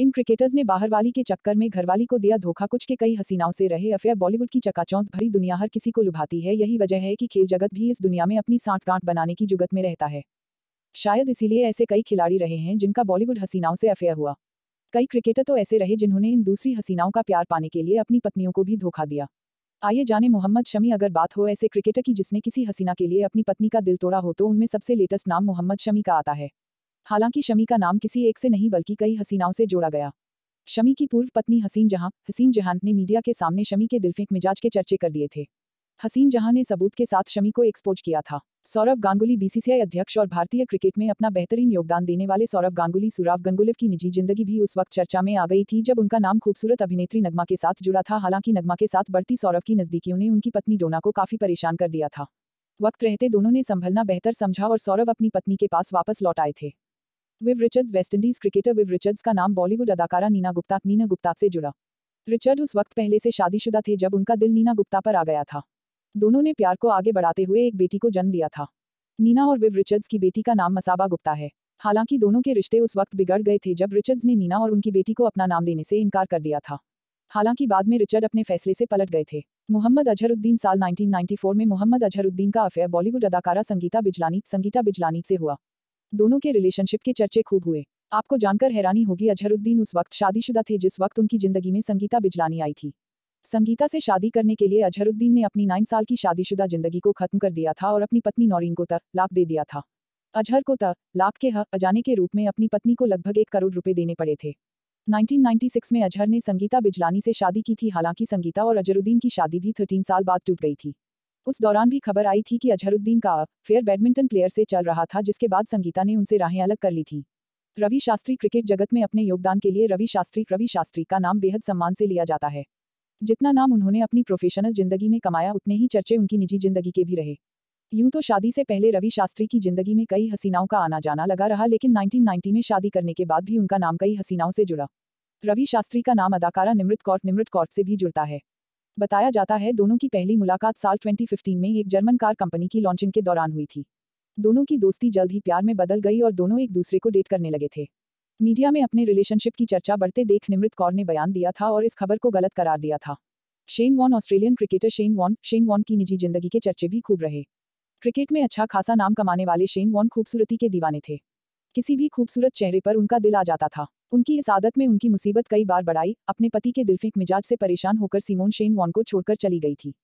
इन cricketers ने बाहरवाली के चक्कर में घरवाली को दिया धोखा कुछ के कई हसीनाओं से रहे अफेयर बॉलीवुड की चकाचौंध भरी दुनिया हर किसी को लुभाती है यही वजह है कि खेल जगत भी इस दुनिया में अपनी साठ गांठ बनाने की जुगत में रहता है शायद इसीलिए ऐसे कई खिलाड़ी रहे हैं जिनका बॉलीवुड हसीनाओं से अफेयर हुआ कई क्रिकेटर तो ऐसे रहे जिन्होंने इन दूसरी हसीनाओं का प्यार पाने के लिए अपनी पत्नियों को भी धोखा दिया आइए जाने मोहम्मद शमी अगर बात हो ऐसे क्रिकेटर की जिसने किसी हसीना के लिए अपनी पत्नी का दिल तोड़ा हो तो उनमें सबसे लेटेस्ट नाम मोहम्मद शमी का आता है हालांकि शमी का नाम किसी एक से नहीं बल्कि कई हसीनाओं से जोड़ा गया शमी की पूर्व पत्नी हसीन जहां हसीन जहान ने मीडिया के सामने शमी के दिलफेक मिजाज के चर्चे कर दिए थे हसीन जहां ने सबूत के साथ शमी को एक्सपोज किया था सौरव गांगुली बीसीसीआई अध्यक्ष और भारतीय क्रिकेट में अपना बेहतरीन योगदान देने वाले सौरव गांगुली सुराव गंगुलव की निजी जिंदगी भी उस वक्त चर्चा में आ गई थी जब उनका नाम खूबसूरत अभिनेत्री नगमा के साथ जुड़ा था हालांकि नगमा के साथ बढ़ती सौरव की नजदीकियों ने उनकी पत्नी डोना को काफी परेशान कर दिया था वक्त रहते दोनों ने संभलना बेहतर समझा और सौरव अपनी पत्नी के पास वापस लौट आए थे Viv Richards West Indies cricketer Viv Richards का नाम बॉलीवुड अदाकारा नीना गुप्ता नीना गुप्ता से जुड़ा रिचर्ड उस वक्त पहले से शादीशुदा थे जब उनका दिल नीना गुप्ता पर आ गया था दोनों ने प्यार को आगे बढ़ाते हुए एक बेटी को जन्म दिया था नीना और विव रिचर्ड्स की बेटी का नाम मसाबा गुप्ता है हालांकि दोनों के रिश्ते उस वक्त बिगड़ गए थे जब रिचर्ड्स ने नीना और उनकी बेटी को अपना नाम देने से इनकार कर दिया था हालांकि बाद में रिचर्ड अपने फैसले से पलट गए थे मोहम्मद अजहरुद्दीन साल 1994 में मोहम्मद अजहरुद्दीन का अफेयर बॉलीवुड अदाकारा संगीता बिजलानी संगीता बिजलानी से हुआ दोनों के रिलेशनशिप के चर्चे खूब हुए आपको जानकर हैरानी होगी अजहरुद्दीन उस वक्त शादीशुदा थे जिस वक्त उनकी जिंदगी में संगीता बिजलानी आई थी संगीता से शादी करने के लिए अजहरुद्दीन ने अपनी नाइन साल की शादीशुदा जिंदगी को खत्म कर दिया था और अपनी पत्नी नौरीन को तक लाख दे दिया था अजहर को तक लाख के ह अजाने के रूप में अपनी पत्नी को लगभग एक करोड़ रुपए देने पड़े थे 1996 में अजहर ने संगीता बिजलानी से शादी की थी हालांकि संगीता और अजहरुद्दीन की शादी भी 13 साल बाद टूट गई थी उस दौरान भी खबर आई थी कि अजहरुद्दीन का फेयर बैडमिंटन प्लेयर से चल रहा था जिसके बाद संगीता ने उनसे राहें अलग कर ली थी रवि शास्त्री क्रिकेट जगत में अपने योगदान के लिए रवि शास्त्री रवि शास्त्री का नाम बेहद सम्मान से लिया जाता है जितना नाम उन्होंने अपनी प्रोफेशनल जिंदगी में कमाया उतने ही चर्चे उनकी निजी जिंदगी के भी रहे यूं तो शादी से पहले रवि शास्त्री की जिंदगी में कई हसीनाओं का आना जाना लगा रहा लेकिन 1990 में शादी करने के बाद भी उनका नाम कई हसीनाओं से जुड़ा रवि शास्त्री का नाम अदाकारा निमृत कौर निमृत कौर से भी जुड़ता है बताया जाता है दोनों की पहली मुलाकात साल 2015 में एक जर्मन कार कंपनी की लॉन्चिंग के दौरान हुई थी दोनों की दोस्ती जल्द ही प्यार में बदल गई और दोनों एक दूसरे को डेट करने लगे थे मीडिया में अपने रिलेशनशिप की चर्चा बढ़ते देख निमृत कौर ने बयान दिया था और इस खबर को गलत करार दिया था Shane Warne Australian cricketer Shane Warne Shane Warne की निजी जिंदगी के चर्चे भी खूब रहे क्रिकेट में अच्छा खासा नाम कमाने वाले शेन वॉन खूबसूरती के दीवाने थे किसी भी खूबसूरत चेहरे पर उनका दिल आ जाता था उनकी इस आदत में उनकी मुसीबत कई बार बढ़ाई अपने पति के दिलफीक मिजाज से परेशान होकर सीमोन शेन वॉन को छोड़कर चली गई थी